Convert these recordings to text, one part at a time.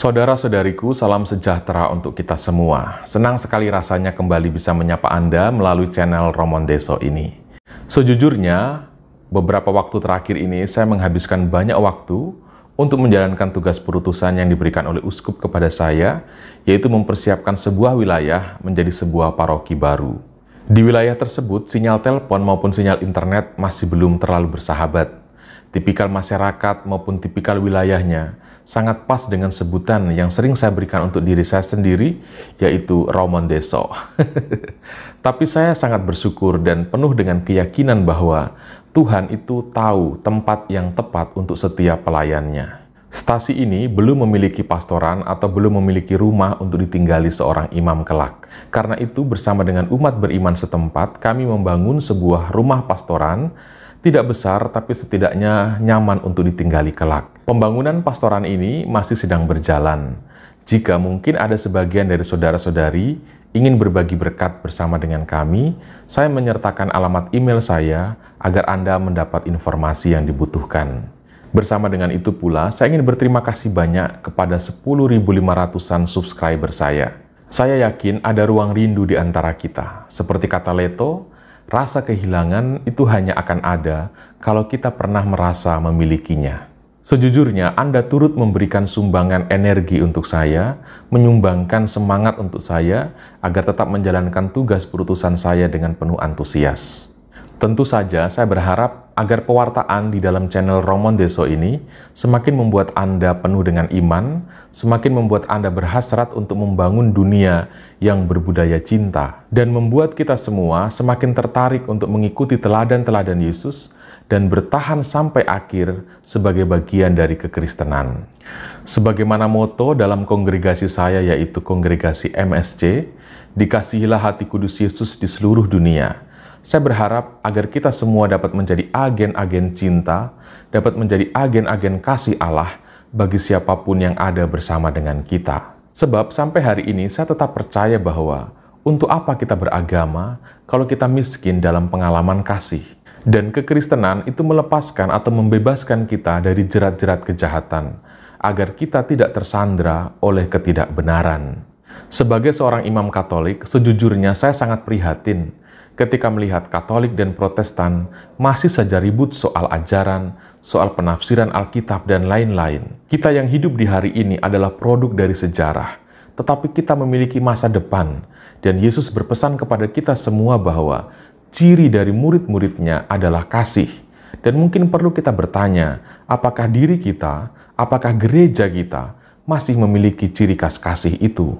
Saudara-saudariku, salam sejahtera untuk kita semua. Senang sekali rasanya kembali bisa menyapa Anda melalui channel Romon Deso ini. Sejujurnya, beberapa waktu terakhir ini saya menghabiskan banyak waktu untuk menjalankan tugas perutusan yang diberikan oleh uskup kepada saya, yaitu mempersiapkan sebuah wilayah menjadi sebuah paroki baru. Di wilayah tersebut, sinyal telepon maupun sinyal internet masih belum terlalu bersahabat tipikal masyarakat maupun tipikal wilayahnya sangat pas dengan sebutan yang sering saya berikan untuk diri saya sendiri, yaitu Roman Deso. Tapi saya sangat bersyukur dan penuh dengan keyakinan bahwa Tuhan itu tahu tempat yang tepat untuk setiap pelayannya. Stasi ini belum memiliki pastoran atau belum memiliki rumah untuk ditinggali seorang imam kelak. Karena itu bersama dengan umat beriman setempat, kami membangun sebuah rumah pastoran tidak besar, tapi setidaknya nyaman untuk ditinggali kelak. Pembangunan pastoran ini masih sedang berjalan. Jika mungkin ada sebagian dari saudara-saudari ingin berbagi berkat bersama dengan kami, saya menyertakan alamat email saya agar Anda mendapat informasi yang dibutuhkan. Bersama dengan itu pula, saya ingin berterima kasih banyak kepada 10.500-an subscriber saya. Saya yakin ada ruang rindu di antara kita. Seperti kata Leto, rasa kehilangan itu hanya akan ada kalau kita pernah merasa memilikinya. Sejujurnya, Anda turut memberikan sumbangan energi untuk saya, menyumbangkan semangat untuk saya agar tetap menjalankan tugas perutusan saya dengan penuh antusias. Tentu saja saya berharap agar pewartaan di dalam channel Romon Deso ini semakin membuat Anda penuh dengan iman, semakin membuat Anda berhasrat untuk membangun dunia yang berbudaya cinta, dan membuat kita semua semakin tertarik untuk mengikuti teladan-teladan Yesus dan bertahan sampai akhir sebagai bagian dari kekristenan. Sebagaimana moto dalam kongregasi saya yaitu kongregasi MSC, dikasihilah hati kudus Yesus di seluruh dunia, saya berharap agar kita semua dapat menjadi agen-agen cinta, dapat menjadi agen-agen kasih Allah bagi siapapun yang ada bersama dengan kita. Sebab sampai hari ini saya tetap percaya bahwa untuk apa kita beragama kalau kita miskin dalam pengalaman kasih? Dan kekristenan itu melepaskan atau membebaskan kita dari jerat-jerat kejahatan, agar kita tidak tersandra oleh ketidakbenaran. Sebagai seorang imam Katolik, sejujurnya saya sangat prihatin ketika melihat Katolik dan Protestan masih saja ribut soal ajaran, soal penafsiran Alkitab, dan lain-lain. Kita yang hidup di hari ini adalah produk dari sejarah, tetapi kita memiliki masa depan, dan Yesus berpesan kepada kita semua bahwa ciri dari murid-muridnya adalah kasih. Dan mungkin perlu kita bertanya, apakah diri kita, apakah gereja kita, masih memiliki ciri khas kasih itu?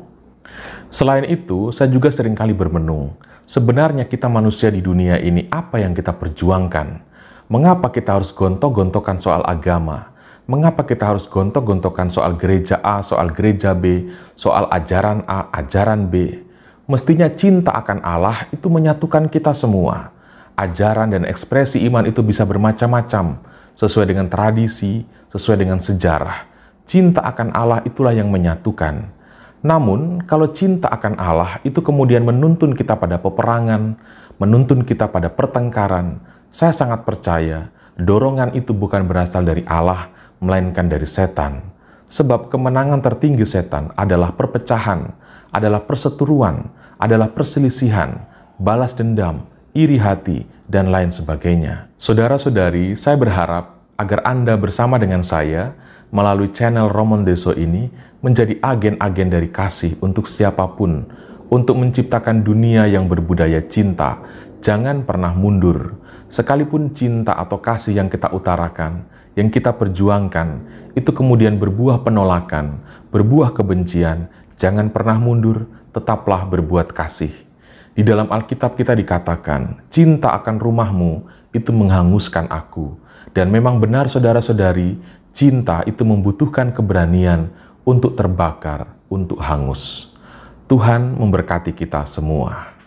Selain itu, saya juga seringkali bermenung, sebenarnya kita manusia di dunia ini apa yang kita perjuangkan? Mengapa kita harus gontok-gontokan soal agama? Mengapa kita harus gontok-gontokan soal gereja A, soal gereja B, soal ajaran A, ajaran B? Mestinya cinta akan Allah itu menyatukan kita semua. Ajaran dan ekspresi iman itu bisa bermacam-macam, sesuai dengan tradisi, sesuai dengan sejarah. Cinta akan Allah itulah yang menyatukan. Namun, kalau cinta akan Allah itu kemudian menuntun kita pada peperangan, menuntun kita pada pertengkaran, saya sangat percaya dorongan itu bukan berasal dari Allah, melainkan dari setan. Sebab kemenangan tertinggi setan adalah perpecahan, adalah perseteruan, adalah perselisihan, balas dendam, iri hati, dan lain sebagainya. Saudara-saudari, saya berharap agar Anda bersama dengan saya melalui channel Roman Deso ini menjadi agen-agen dari kasih untuk siapapun, untuk menciptakan dunia yang berbudaya cinta. Jangan pernah mundur, sekalipun cinta atau kasih yang kita utarakan, yang kita perjuangkan, itu kemudian berbuah penolakan, berbuah kebencian. Jangan pernah mundur, tetaplah berbuat kasih. Di dalam Alkitab kita dikatakan, cinta akan rumahmu itu menghanguskan aku. Dan memang benar saudara-saudari, cinta itu membutuhkan keberanian untuk terbakar, untuk hangus. Tuhan memberkati kita semua.